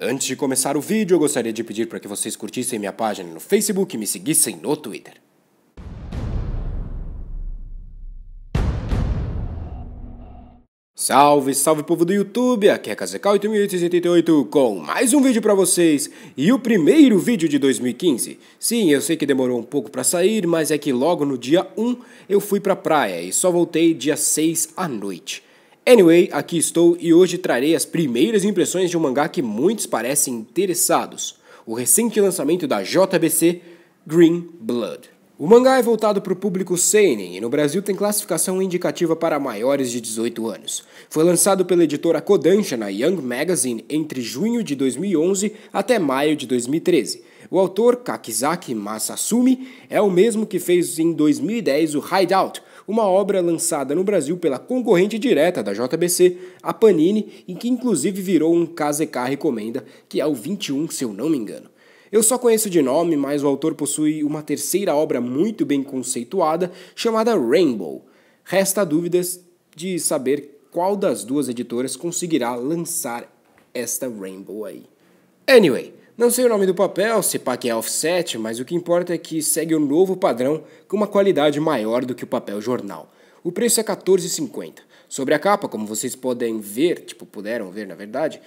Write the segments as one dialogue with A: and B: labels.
A: Antes de começar o vídeo, eu gostaria de pedir para que vocês curtissem minha página no Facebook e me seguissem no Twitter. Salve, salve povo do YouTube, aqui é KZK8888 com mais um vídeo para vocês e o primeiro vídeo de 2015. Sim, eu sei que demorou um pouco para sair, mas é que logo no dia 1 eu fui para a praia e só voltei dia 6 à noite. Anyway, aqui estou e hoje trarei as primeiras impressões de um mangá que muitos parecem interessados: o recente lançamento da JBC, Green Blood. O mangá é voltado para o público seinen e no Brasil tem classificação indicativa para maiores de 18 anos. Foi lançado pela editora Kodansha na Young Magazine entre junho de 2011 até maio de 2013. O autor, Kakizaki Masasumi, é o mesmo que fez em 2010 o Hideout, uma obra lançada no Brasil pela concorrente direta da JBC, a Panini, e que inclusive virou um KZK Recomenda, que é o 21, se eu não me engano. Eu só conheço de nome, mas o autor possui uma terceira obra muito bem conceituada, chamada Rainbow. Resta dúvidas de saber qual das duas editoras conseguirá lançar esta Rainbow aí. Anyway, não sei o nome do papel, se pá que é offset, mas o que importa é que segue o um novo padrão com uma qualidade maior do que o papel jornal. O preço é 14,50. Sobre a capa, como vocês podem ver, tipo, puderam ver na verdade,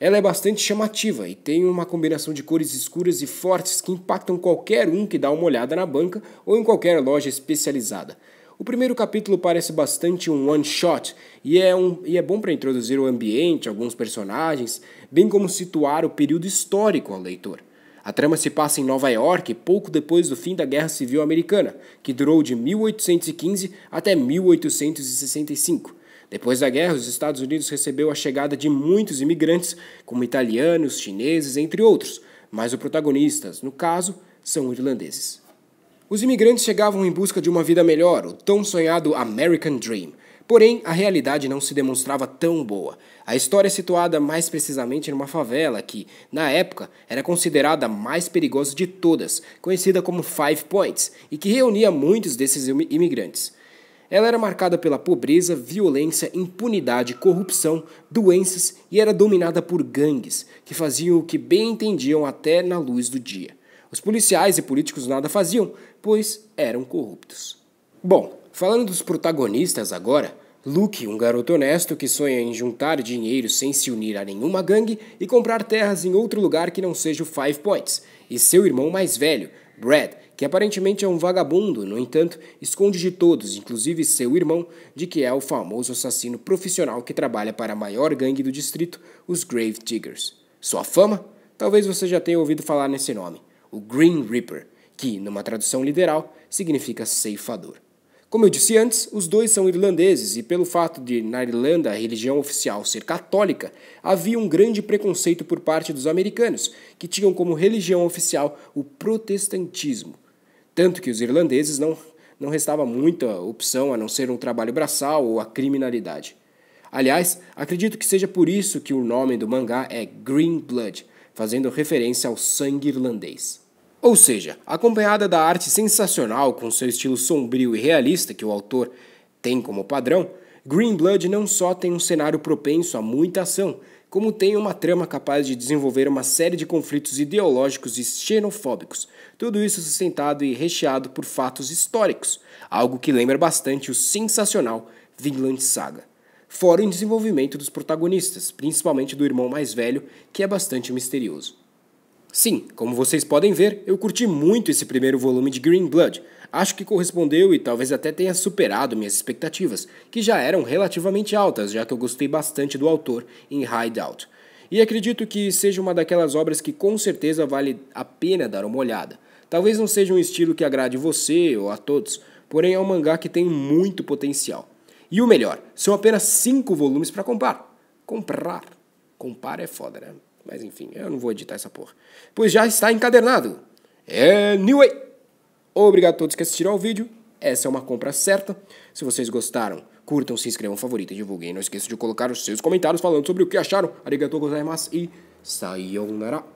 A: ela é bastante chamativa e tem uma combinação de cores escuras e fortes que impactam qualquer um que dá uma olhada na banca ou em qualquer loja especializada. O primeiro capítulo parece bastante um one-shot e, é um, e é bom para introduzir o ambiente, alguns personagens, bem como situar o período histórico ao leitor. A trama se passa em Nova York pouco depois do fim da Guerra Civil Americana, que durou de 1815 até 1865. Depois da guerra, os Estados Unidos recebeu a chegada de muitos imigrantes, como italianos, chineses, entre outros, mas os protagonistas, no caso, são irlandeses. Os imigrantes chegavam em busca de uma vida melhor, o tão sonhado American Dream. Porém, a realidade não se demonstrava tão boa. A história é situada mais precisamente numa favela que, na época, era considerada a mais perigosa de todas, conhecida como Five Points, e que reunia muitos desses imigrantes. Ela era marcada pela pobreza, violência, impunidade, corrupção, doenças e era dominada por gangues, que faziam o que bem entendiam até na luz do dia. Os policiais e políticos nada faziam, pois eram corruptos. Bom, falando dos protagonistas agora, Luke, um garoto honesto que sonha em juntar dinheiro sem se unir a nenhuma gangue e comprar terras em outro lugar que não seja o Five Points, e seu irmão mais velho, Brad, que aparentemente é um vagabundo, no entanto, esconde de todos, inclusive seu irmão, de que é o famoso assassino profissional que trabalha para a maior gangue do distrito, os Grave Diggers. Sua fama? Talvez você já tenha ouvido falar nesse nome o Green Reaper, que, numa tradução literal, significa ceifador. Como eu disse antes, os dois são irlandeses e, pelo fato de, na Irlanda, a religião oficial ser católica, havia um grande preconceito por parte dos americanos, que tinham como religião oficial o protestantismo. Tanto que os irlandeses não, não restava muita opção a não ser um trabalho braçal ou a criminalidade. Aliás, acredito que seja por isso que o nome do mangá é Green Blood, fazendo referência ao sangue irlandês. Ou seja, acompanhada da arte sensacional com seu estilo sombrio e realista que o autor tem como padrão, Green Blood não só tem um cenário propenso a muita ação, como tem uma trama capaz de desenvolver uma série de conflitos ideológicos e xenofóbicos, tudo isso sustentado e recheado por fatos históricos, algo que lembra bastante o sensacional Vinland Saga. Fora o desenvolvimento dos protagonistas, principalmente do irmão mais velho, que é bastante misterioso. Sim, como vocês podem ver, eu curti muito esse primeiro volume de Green Blood. Acho que correspondeu e talvez até tenha superado minhas expectativas, que já eram relativamente altas, já que eu gostei bastante do autor em Hideout. E acredito que seja uma daquelas obras que com certeza vale a pena dar uma olhada. Talvez não seja um estilo que agrade você ou a todos, porém é um mangá que tem muito potencial. E o melhor, são apenas 5 volumes para comprar. Comprar. Comprar é foda, né? Mas enfim, eu não vou editar essa porra. Pois já está encadernado. Anyway, é obrigado a todos que assistiram ao vídeo. Essa é uma compra certa. Se vocês gostaram, curtam, se inscrevam, favoritem, divulguem. Não esqueçam de colocar os seus comentários falando sobre o que acharam. Arigatou gozaimasu e sayonara.